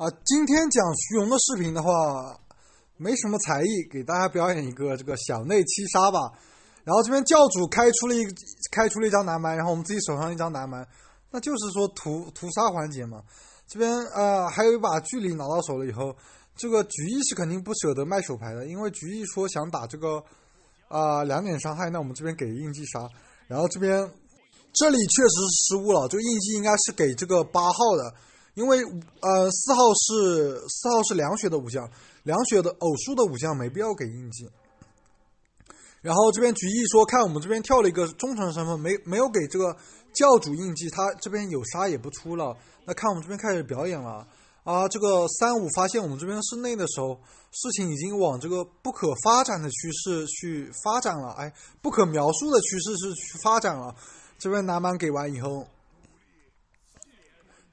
啊，今天讲徐荣的视频的话，没什么才艺，给大家表演一个这个小内七杀吧。然后这边教主开出了一个，开出了一张南蛮，然后我们自己手上一张南蛮，那就是说屠屠杀环节嘛。这边呃还有一把距离拿到手了以后，这个橘意是肯定不舍得卖手牌的，因为橘意说想打这个啊两点伤害，那我们这边给印记杀。然后这边这里确实是失误了，就印记应该是给这个八号的。因为呃四号是四号是梁血的武将，梁血的偶数的武将没必要给印记。然后这边局意说看我们这边跳了一个忠诚身份，没没有给这个教主印记，他这边有杀也不出了。那看我们这边开始表演了啊，这个三五发现我们这边是内的时候，事情已经往这个不可发展的趋势去发展了，哎，不可描述的趋势是去发展了。这边南蛮给完以后。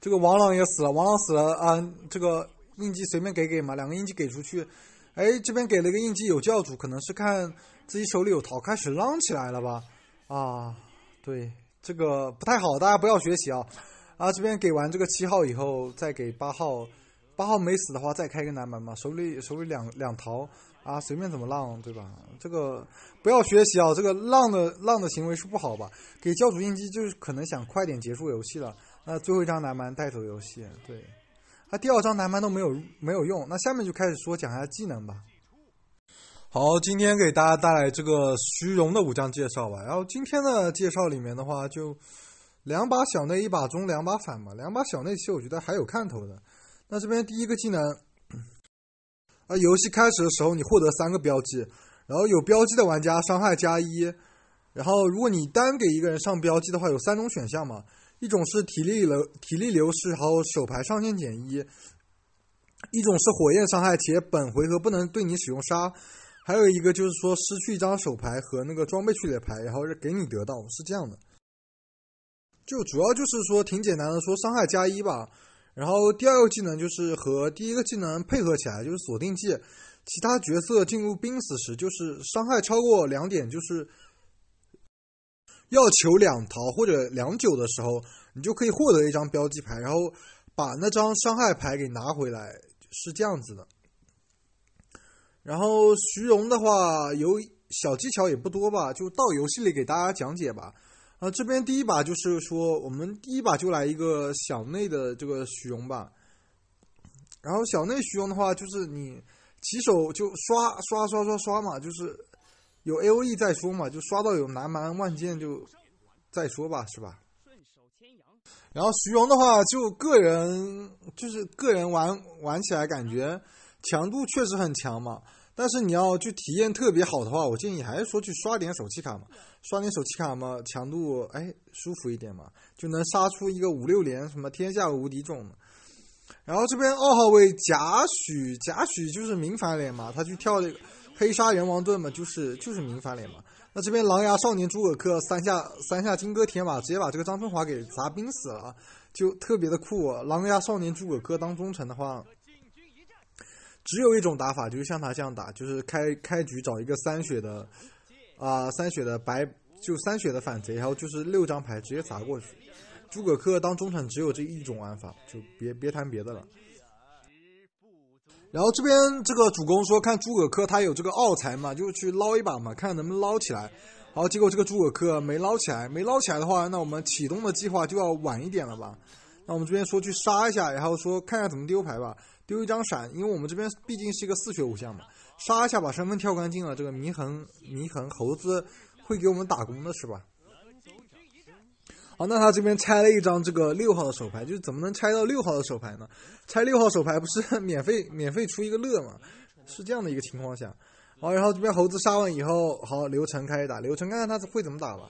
这个王朗也死了，王朗死了啊！这个印记随便给给嘛，两个印记给出去，哎，这边给了一个印记有教主，可能是看自己手里有桃，开始浪起来了吧？啊，对，这个不太好，大家不要学习啊！啊，这边给完这个七号以后，再给八号，八号没死的话，再开一个南门嘛，手里手里两两桃啊，随便怎么浪，对吧？这个不要学习啊，这个浪的浪的行为是不好吧？给教主印记就是可能想快点结束游戏了。那最后一张南蛮带走游戏，对，那第二张南蛮都没有没有用。那下面就开始说讲下技能吧。好，今天给大家带来这个虚荣的武将介绍吧。然后今天的介绍里面的话，就两把小内一把中两把反嘛，两把小内其实我觉得还有看头的。那这边第一个技能，啊，游戏开始的时候你获得三个标记，然后有标记的玩家伤害加一，然后如果你单给一个人上标记的话，有三种选项嘛。一种是体力流，体力流失，然后手牌上限减一；一种是火焰伤害，且本回合不能对你使用杀；还有一个就是说失去一张手牌和那个装备序列牌，然后给你得到，是这样的。就主要就是说挺简单的，说伤害加一吧。然后第二个技能就是和第一个技能配合起来，就是锁定技。其他角色进入濒死时，就是伤害超过两点，就是。要求两桃或者两酒的时候，你就可以获得一张标记牌，然后把那张伤害牌给拿回来，是这样子的。然后徐荣的话，有小技巧也不多吧，就到游戏里给大家讲解吧。啊，这边第一把就是说，我们第一把就来一个小内的这个徐荣吧。然后小内徐荣的话，就是你起手就刷刷刷刷刷嘛，就是。有 A O E 再说嘛，就刷到有南蛮万箭就再说吧，是吧？然后徐荣的话，就个人就是个人玩玩起来感觉强度确实很强嘛，但是你要去体验特别好的话，我建议还是说去刷点手气卡嘛，刷点手气卡嘛，强度哎舒服一点嘛，就能杀出一个五六连什么天下无敌种。然后这边二号位贾诩，贾诩就是明反脸嘛，他去跳这个。黑鲨元王盾嘛，就是就是明反脸嘛。那这边狼牙少年诸葛恪三下三下金戈铁马，直接把这个张春华给砸濒死了，就特别的酷。狼牙少年诸葛恪当中臣的话，只有一种打法，就是像他这样打，就是开开局找一个三血的啊，三血的白就三血的反贼，然后就是六张牌直接砸过去。诸葛恪当中臣只有这一种玩法，就别别谈别的了。然后这边这个主公说看诸葛恪他有这个奥才嘛，就去捞一把嘛，看能不能捞起来。好，结果这个诸葛恪没捞起来，没捞起来的话，那我们启动的计划就要晚一点了吧？那我们这边说去杀一下，然后说看看下怎么丢牌吧，丢一张闪，因为我们这边毕竟是一个四血武将嘛，杀一下把身份跳干净了。这个祢衡，祢衡猴子会给我们打工的是吧？好，那他这边拆了一张这个六号的手牌，就是怎么能拆到六号的手牌呢？拆六号手牌不是 免费免费出一个乐吗？是这样的一个情况下，好，然后这边猴子杀完以后，好，刘成开始打，刘成看看他会怎么打吧，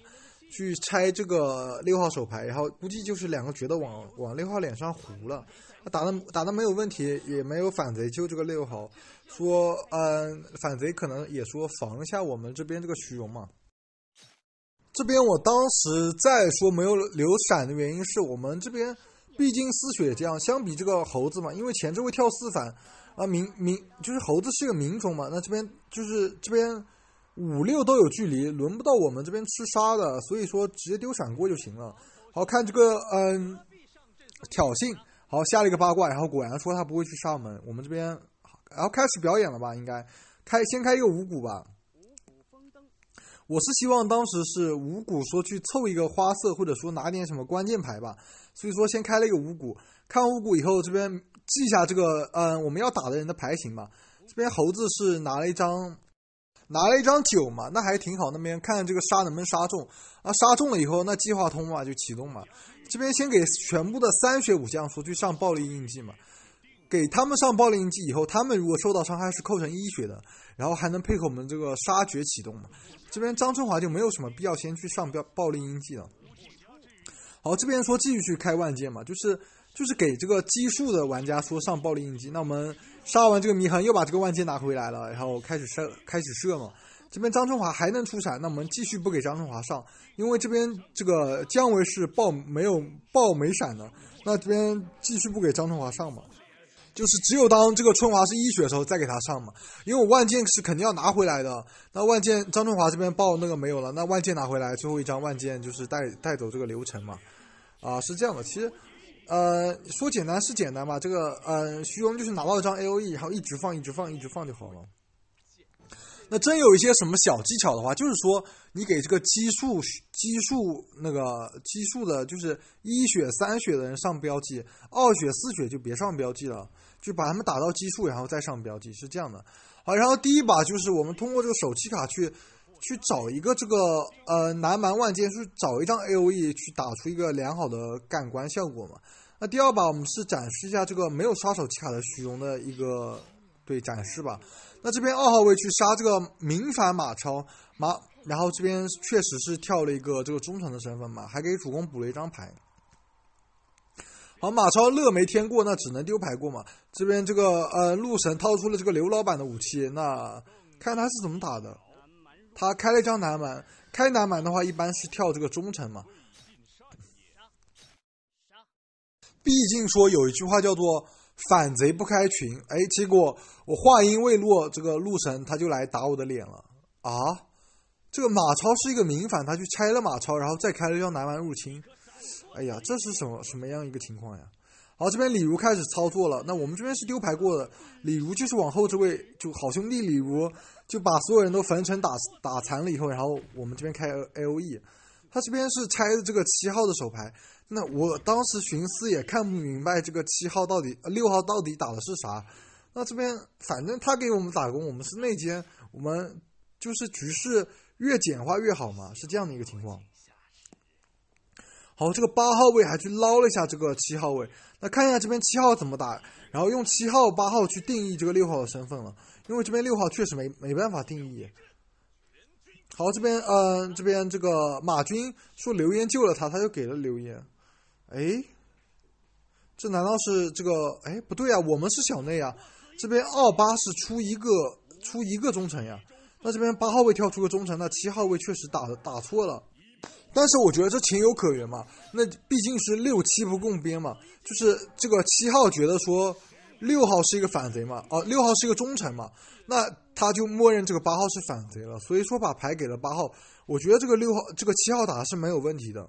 去拆这个六号手牌，然后估计就是两个觉得往往六号脸上糊了，打的打的没有问题，也没有反贼救这个六号，说嗯，反贼可能也说防一下我们这边这个虚荣嘛。这边我当时再说没有留闪的原因是我们这边毕竟丝血这样，相比这个猴子嘛，因为前置位跳四反啊明明就是猴子是个明虫嘛，那这边就是这边五六都有距离，轮不到我们这边吃杀的，所以说直接丢闪过就行了。好，看这个嗯挑衅，好，下了一个八卦，然后果然说他不会去上门，我们这边然后开始表演了吧，应该开先开一个五谷吧。我是希望当时是五谷说去凑一个花色，或者说拿点什么关键牌吧，所以说先开了一个五谷。看五谷以后，这边记一下这个，嗯，我们要打的人的牌型嘛。这边猴子是拿了一张，拿了一张九嘛，那还挺好。那边看看这个杀能不能杀中啊？杀中了以后，那计划通嘛就启动嘛。这边先给全部的三血武将说去上暴力印记嘛。给他们上暴力印记以后，他们如果受到伤害是扣成一血的，然后还能配合我们这个杀绝启动嘛。这边张春华就没有什么必要先去上标暴力印记了。好，这边说继续去开万箭嘛，就是就是给这个基数的玩家说上暴力印记。那我们杀完这个祢衡又把这个万箭拿回来了，然后开始射开始射嘛。这边张春华还能出闪，那我们继续不给张春华上，因为这边这个姜维是爆没有爆没闪的，那这边继续不给张春华上嘛。就是只有当这个春华是一血的时候再给他上嘛，因为我万箭是肯定要拿回来的。那万箭张春华这边报那个没有了，那万箭拿回来最后一张万箭就是带带走这个流程嘛。啊，是这样的，其实，呃，说简单是简单嘛，这个呃，徐荣就是拿到一张 A O E，然后一直放，一直放，一直放就好了。那真有一些什么小技巧的话，就是说你给这个奇数奇数那个奇数的就是一血三血的人上标记，二血四血就别上标记了。就把他们打到基数，然后再上标记，是这样的。好，然后第一把就是我们通过这个手气卡去去找一个这个呃南蛮万箭，去找一张 A O E 去打出一个良好的感官效果嘛。那第二把我们是展示一下这个没有刷手气卡的许荣的一个对展示吧。那这边二号位去杀这个明反马超马，然后这边确实是跳了一个这个中诚的身份嘛，还给主公补了一张牌。好，马超乐没添过，那只能丢牌过嘛。这边这个呃，陆神掏出了这个刘老板的武器，那看他是怎么打的。他开了一张南蛮，开南蛮的话一般是跳这个忠臣嘛。毕竟说有一句话叫做“反贼不开群”，哎，结果我话音未落，这个陆神他就来打我的脸了啊！这个马超是一个明反，他去拆了马超，然后再开了一张南蛮入侵。哎呀，这是什么什么样一个情况呀？好，这边李如开始操作了。那我们这边是丢牌过的，李如就是往后这位就好兄弟李如，就把所有人都焚城打打残了以后，然后我们这边开 A O E，他这边是拆的这个七号的手牌。那我当时寻思也看不明白这个七号到底、六号到底打的是啥。那这边反正他给我们打工，我们是内奸，我们就是局势越简化越好嘛，是这样的一个情况。好，这个八号位还去捞了一下这个七号位，那看一下这边七号怎么打，然后用七号、八号去定义这个六号的身份了，因为这边六号确实没没办法定义。好，这边呃，这边这个马军说刘焉救了他，他就给了刘焉。哎，这难道是这个？哎，不对啊，我们是小内啊，这边二八是出一个出一个忠臣呀，那这边八号位跳出个忠臣，那七号位确实打打错了。但是我觉得这情有可原嘛，那毕竟是六七不共编嘛，就是这个七号觉得说六号是一个反贼嘛，哦，六号是一个忠臣嘛，那他就默认这个八号是反贼了，所以说把牌给了八号。我觉得这个六号，这个七号打是没有问题的，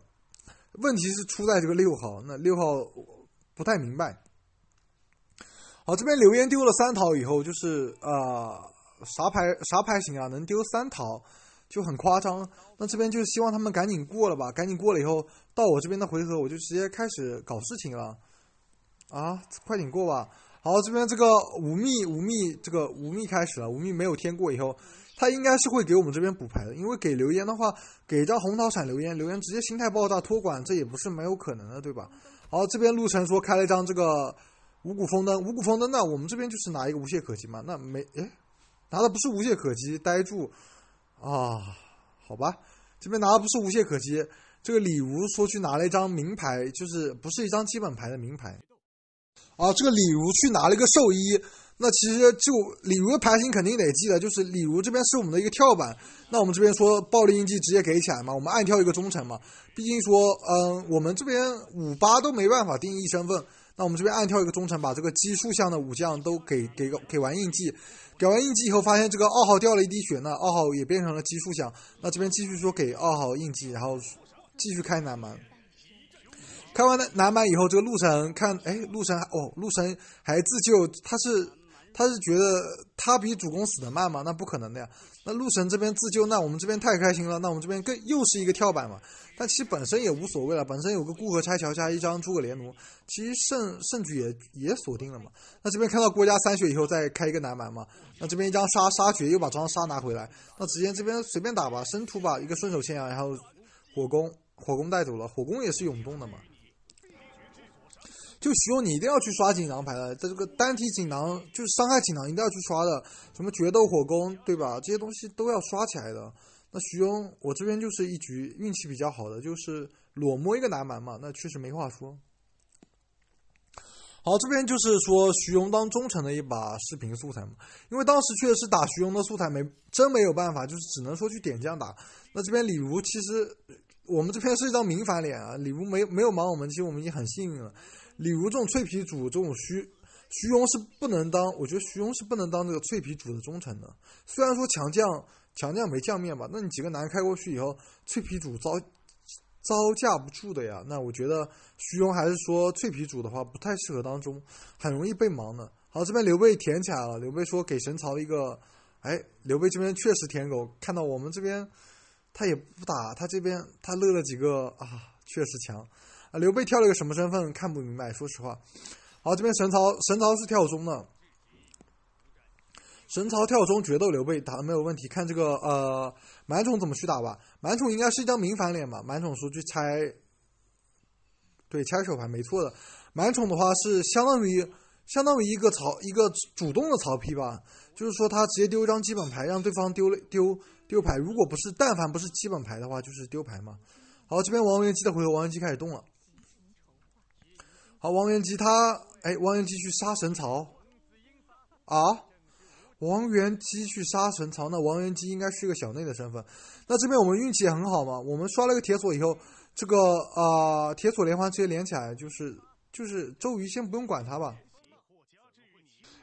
问题是出在这个六号，那六号不太明白。好，这边留言丢了三桃以后，就是啊，啥牌啥牌型啊，能丢三桃。就很夸张，那这边就希望他们赶紧过了吧，赶紧过了以后，到我这边的回合，我就直接开始搞事情了，啊，快点过吧。好，这边这个五密五密，这个五密开始了，五密没有天过以后，他应该是会给我们这边补牌的，因为给留言的话，给一张红桃闪留言，留言直接心态爆炸托管，这也不是没有可能的，对吧？好，这边陆晨说开了一张这个五谷丰登，五谷丰登那我们这边就是拿一个无懈可击嘛，那没哎，拿的不是无懈可击，呆住。啊，好吧，这边拿的不是无懈可击。这个李如说去拿了一张名牌，就是不是一张基本牌的名牌。啊，这个李如去拿了一个兽医，那其实就李如的牌型肯定得记得，就是李如这边是我们的一个跳板。那我们这边说暴力印记直接给起来嘛，我们暗跳一个忠诚嘛，毕竟说嗯，我们这边五八都没办法定义身份。那我们这边暗跳一个忠臣，把这个奇数项的武将都给给给完印记，给完印记以后，发现这个二号掉了一滴血，那二号也变成了奇数项。那这边继续说给二号印记，然后继续开南蛮。开完南蛮以后，这个陆城看，哎，陆城哦，陆城还自救，他是他是觉得他比主公死的慢吗？那不可能的呀。那陆神这边自救，那我们这边太开心了。那我们这边更又是一个跳板嘛。但其实本身也无所谓了，本身有个固河拆桥加一张诸葛连弩，其实胜胜局也也锁定了嘛。那这边看到郭嘉三血以后，再开一个南蛮嘛。那这边一张杀杀绝，又把张杀拿回来。那直接这边随便打吧，申屠吧，一个顺手牵羊，然后火攻火攻带走了，火攻也是涌动的嘛。就徐荣，你一定要去刷锦囊牌的，在这个单体锦囊，就是伤害锦囊，一定要去刷的，什么决斗火攻，对吧？这些东西都要刷起来的。那徐荣，我这边就是一局运气比较好的，就是裸摸一个南蛮嘛，那确实没话说。好，这边就是说徐荣当中诚的一把视频素材嘛，因为当时确实是打徐荣的素材，没真没有办法，就是只能说去点将打。那这边李儒其实，我们这边是一张明反脸啊，李儒没没有盲我们，其实我们已经很幸运了。李如这种脆皮主，这种虚徐荣是不能当，我觉得徐荣是不能当这个脆皮主的忠臣的。虽然说强将强将没将面吧，那你几个男开过去以后，脆皮主遭遭架不住的呀。那我觉得徐荣还是说脆皮主的话，不太适合当中，很容易被盲的。好，这边刘备舔起来了，刘备说给神曹一个，哎，刘备这边确实舔狗，看到我们这边他也不打，他这边他乐了几个啊，确实强。啊！刘备跳了个什么身份？看不明白，说实话。好，这边神曹神曹是跳中了，神曹跳中决斗刘备打的没有问题。看这个呃满宠怎么去打吧，满宠应该是一张明反脸吧，满宠说去拆，对，拆手牌没错的。满宠的话是相当于相当于一个曹一个主动的曹丕吧，就是说他直接丢一张基本牌让对方丢了丢丢牌，如果不是但凡不是基本牌的话就是丢牌嘛。好，这边王元姬的回合，王元姬开始动了。好，王元姬他哎，王元姬去杀神曹，啊，王元姬去杀神曹，那王元姬应该是个小内的身份。那这边我们运气也很好嘛，我们刷了个铁锁以后，这个啊铁锁连环直接连起来，就是就是周瑜先不用管他吧。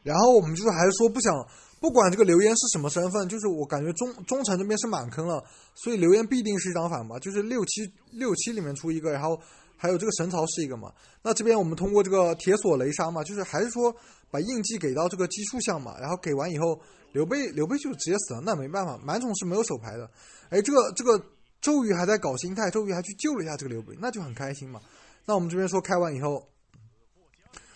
然后我们就是还是说不想不管这个刘焉是什么身份，就是我感觉忠忠臣这边是满坑了，所以刘焉必定是一张反嘛，就是六七六七里面出一个，然后。还有这个神槽是一个嘛？那这边我们通过这个铁索雷杀嘛，就是还是说把印记给到这个基数项嘛。然后给完以后，刘备刘备就直接死了。那没办法，蛮宠是没有手牌的。哎，这个这个周瑜还在搞心态，周瑜还去救了一下这个刘备，那就很开心嘛。那我们这边说开完以后，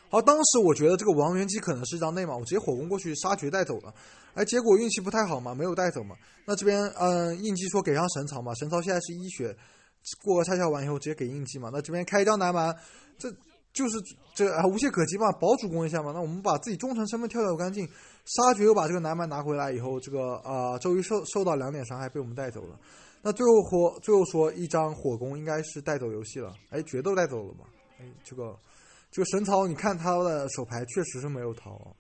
好，当时我觉得这个王元姬可能是一张内马，我直接火攻过去杀绝带走了。哎，结果运气不太好嘛，没有带走嘛。那这边嗯，印记说给上神曹嘛，神曹现在是一血。过河拆桥完以后直接给印记嘛？那这边开一张南蛮，这就是这无懈可击嘛？保主公一下嘛？那我们把自己忠诚身份跳掉干净，杀绝又把这个南蛮拿回来以后，这个呃周瑜受受到两点伤害被我们带走了。那最后火最后说一张火攻应该是带走游戏了。哎，决斗带走了嘛？哎，这个这个神曹，你看他的手牌确实是没有逃啊。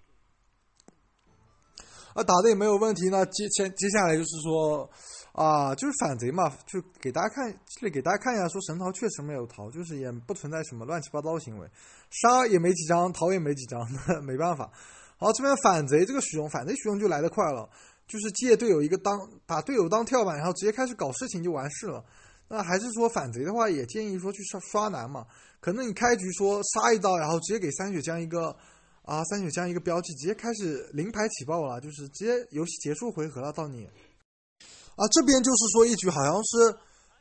啊，打的也没有问题。那接前接下来就是说。啊，就是反贼嘛，就给大家看这里，给大家看一下，说神桃确实没有逃，就是也不存在什么乱七八糟行为，杀也没几张，逃也没几张，那 没办法。好，这边反贼这个许荣，反贼许荣就来得快了，就是借队友一个当把队友当跳板，然后直接开始搞事情就完事了。那还是说反贼的话，也建议说去刷刷男嘛，可能你开局说杀一刀，然后直接给三血将一个啊三血将一个标记，直接开始临牌起爆了，就是直接游戏结束回合了，到你。啊，这边就是说一局好像是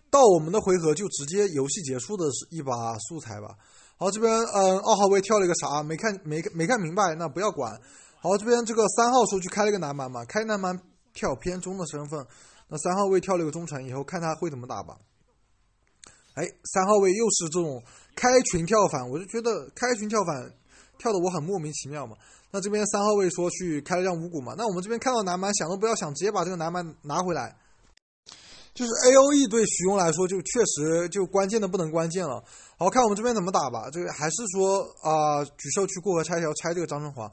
到我们的回合就直接游戏结束的是一把素材吧。好，这边嗯，二号位跳了一个啥？没看没没看明白，那不要管。好，这边这个三号出去开了个南蛮嘛，开南蛮跳偏中的身份。那三号位跳了个中传，以后看他会怎么打吧。哎，三号位又是这种开群跳反，我就觉得开群跳反跳的我很莫名其妙嘛。那这边三号位说去开了一张五谷嘛，那我们这边看到南蛮想都不要想，直接把这个南蛮拿回来，就是 A O E 对徐庸来说就确实就关键的不能关键了。好看我们这边怎么打吧，这个还是说啊，沮授去过河拆桥拆这个张春华。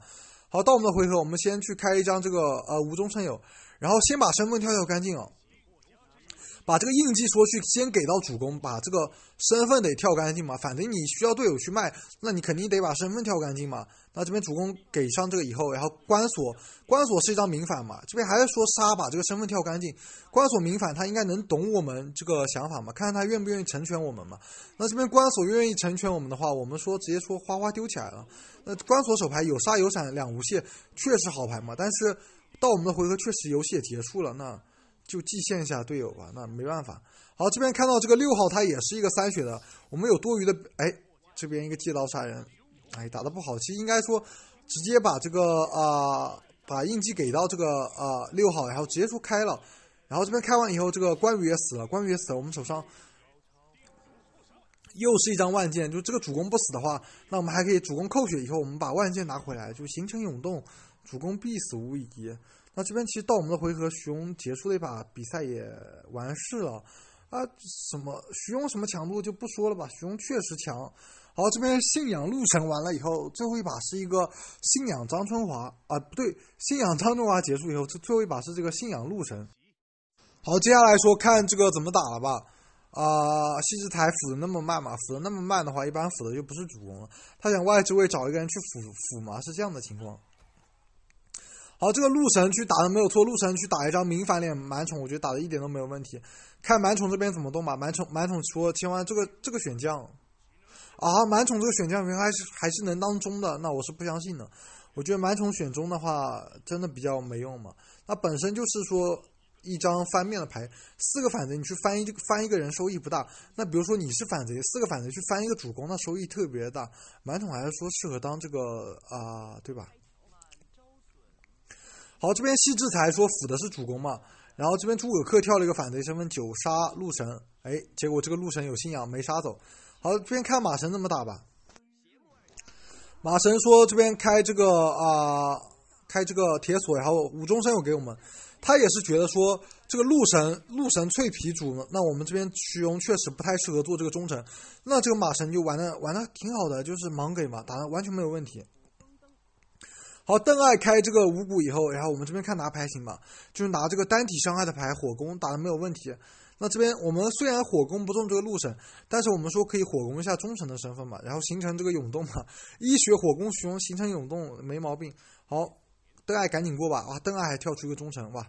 好，到我们的回合，我们先去开一张这个呃无中生有，然后先把身份跳跳干净哦。把这个印记说去先给到主公，把这个身份得跳干净嘛。反正你需要队友去卖，那你肯定得把身份跳干净嘛。那这边主公给上这个以后，然后关锁，关锁是一张明反嘛。这边还是说杀把这个身份跳干净，关锁明反他应该能懂我们这个想法嘛，看看他愿不愿意成全我们嘛。那这边关锁愿意成全我们的话，我们说直接说花花丢起来了。那关锁手牌有杀有闪两无懈，确实好牌嘛。但是到我们的回合，确实游戏也结束了。那。就祭献一下队友吧，那没办法。好，这边看到这个六号，他也是一个三血的。我们有多余的，哎，这边一个借刀杀人，哎，打得不好。其实应该说，直接把这个啊，把印记给到这个啊六号，然后直接说开了。然后这边开完以后，这个关羽也死了，关羽也死了。我们手上又是一张万箭，就这个主公不死的话，那我们还可以主公扣血以后，我们把万箭拿回来，就形成涌动，主公必死无疑。那这边其实到我们的回合，徐荣结束了一把比赛也完事了，啊，什么徐荣什么强度就不说了吧，徐荣确实强。好，这边信仰路程完了以后，最后一把是一个信仰张春华啊，不对，信仰张春华结束以后，这最后一把是这个信仰路程。好，接下来说看这个怎么打了吧，啊，西之台辅的那么慢嘛，辅的那么慢的话，一般辅的就不是主攻了，他想外置位找一个人去辅辅嘛，是这样的情况。好，这个陆神去打的没有错，陆神去打一张明反脸满宠，我觉得打的一点都没有问题。看满宠这边怎么动吧，满宠满宠了青完这个这个选将，啊，满宠这个选将原来还是还是能当中的，那我是不相信的。我觉得满宠选中的话，真的比较没用嘛。那本身就是说一张翻面的牌，四个反贼你去翻一翻一个人收益不大。那比如说你是反贼，四个反贼去翻一个主攻，那收益特别大。满宠还是说适合当这个啊，对吧？好，这边细志才说辅的是主攻嘛，然后这边诸葛克跳了一个反贼身份，九杀鹿神，哎，结果这个鹿神有信仰没杀走。好，这边看马神怎么打吧。马神说这边开这个啊，开这个铁锁，然后五中生有给我们。他也是觉得说这个鹿神鹿神脆皮主，那我们这边徐荣确实不太适合做这个忠臣。那这个马神就玩的玩的挺好的，就是盲给嘛，打的完全没有问题。好，邓艾开这个五谷以后，然后我们这边看拿牌行吧，就是拿这个单体伤害的牌，火攻打的没有问题。那这边我们虽然火攻不中这个陆神，但是我们说可以火攻一下忠臣的身份嘛，然后形成这个涌动嘛。一血火攻熊形成涌动没毛病。好，邓艾赶紧过吧。啊，邓艾还跳出一个忠臣，哇！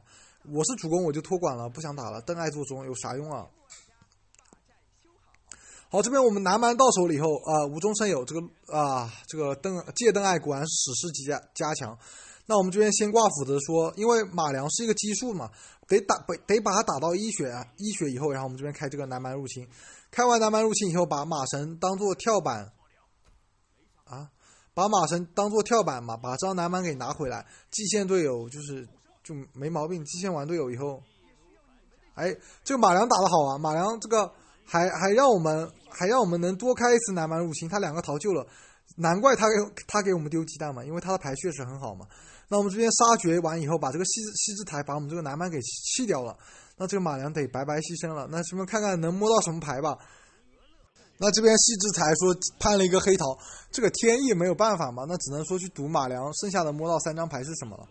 我是主公，我就托管了，不想打了。邓艾做中有啥用啊？好，这边我们南蛮到手了以后，啊，无中生有，这个啊，这个邓借邓艾果然史诗级加加强。那我们这边先挂斧子，说因为马良是一个奇数嘛，得打，得得把他打到一血啊，一血以后，然后我们这边开这个南蛮入侵，开完南蛮入侵以后，把马神当做跳板，啊，把马神当做跳板嘛，把这张南蛮给拿回来，祭献队友就是就没毛病，祭献完队友以后，哎，这个马良打的好啊，马良这个。还还让我们还让我们能多开一次南蛮入侵，他两个桃救了，难怪他给他给我们丢鸡蛋嘛，因为他的牌确实很好嘛。那我们这边杀绝完以后，把这个西西之台把我们这个南蛮给弃掉了，那这个马良得白白牺牲了。那什么？看看能摸到什么牌吧。那这边西之台说判了一个黑桃，这个天意没有办法嘛，那只能说去赌马良剩下的摸到三张牌是什么了。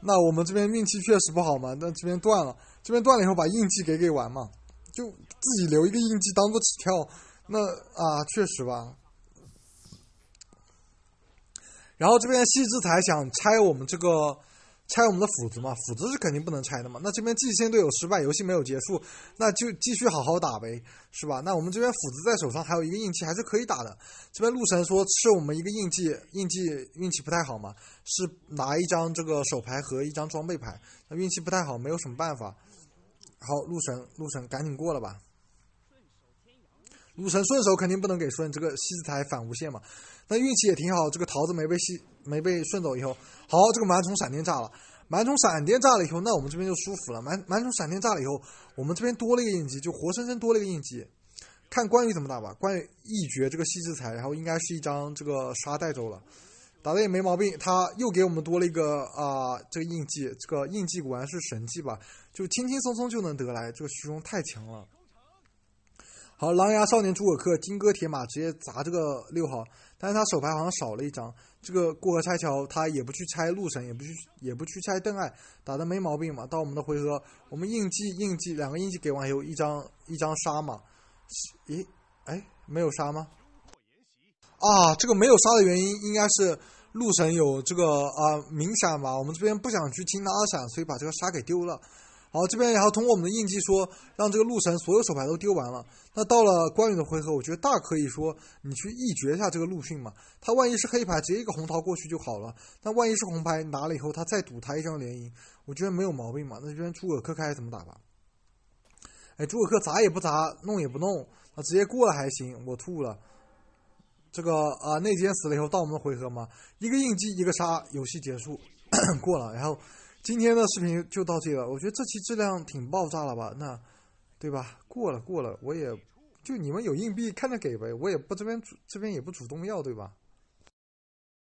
那我们这边运气确实不好嘛，那这边断了，这边断了以后把印记给给完嘛，就。自己留一个印记当做起跳，那啊确实吧。然后这边细致才想拆我们这个，拆我们的斧子嘛，斧子是肯定不能拆的嘛。那这边季先队友失败，游戏没有结束，那就继续好好打呗，是吧？那我们这边斧子在手上，还有一个印记还是可以打的。这边陆神说吃我们一个印记，印记运气不太好嘛，是拿一张这个手牌和一张装备牌，那运气不太好，没有什么办法。好，陆神，陆神赶紧过了吧。卢城顺手肯定不能给顺，这个戏志才反无限嘛，那运气也挺好，这个桃子没被戏没被顺走以后，好，这个蛮虫闪电炸了，蛮虫闪电炸了以后，那我们这边就舒服了，蛮蛮虫闪电炸了以后，我们这边多了一个印记，就活生生多了一个印记，看关羽怎么打吧，关羽一绝这个戏志才，然后应该是一张这个沙带走了，打的也没毛病，他又给我们多了一个啊这个印记，这个印记果然是神技吧，就轻轻松松就能得来，这个徐荣太强了。好，狼牙少年诸葛恪，金戈铁马直接砸这个六号，但是他手牌好像少了一张。这个过河拆桥，他也不去拆陆神，也不去，也不去拆邓艾，打的没毛病嘛。到我们的回合，我们印记，印记两个印记给完以后，一张一张杀嘛。咦，哎，没有杀吗？啊，这个没有杀的原因应该是陆神有这个啊明闪吧，我们这边不想去清他闪，所以把这个杀给丢了。好，这边然后通过我们的印记说，让这个陆神所有手牌都丢完了。那到了关羽的回合，我觉得大可以说你去一决一下这个陆逊嘛。他万一是黑牌，直接一个红桃过去就好了。那万一是红牌拿了以后，他再赌他一张连赢，我觉得没有毛病嘛。那这边诸葛恪开怎么打吧？哎，诸葛恪砸也不砸，弄也不弄，那直接过了还行。我吐了。这个啊，内奸死了以后到我们的回合嘛，一个印记，一个杀，游戏结束 过了，然后。今天的视频就到这了，我觉得这期质量挺爆炸了吧？那，对吧？过了过了，我也就你们有硬币看着给呗，我也不这边主这边也不主动要，对吧？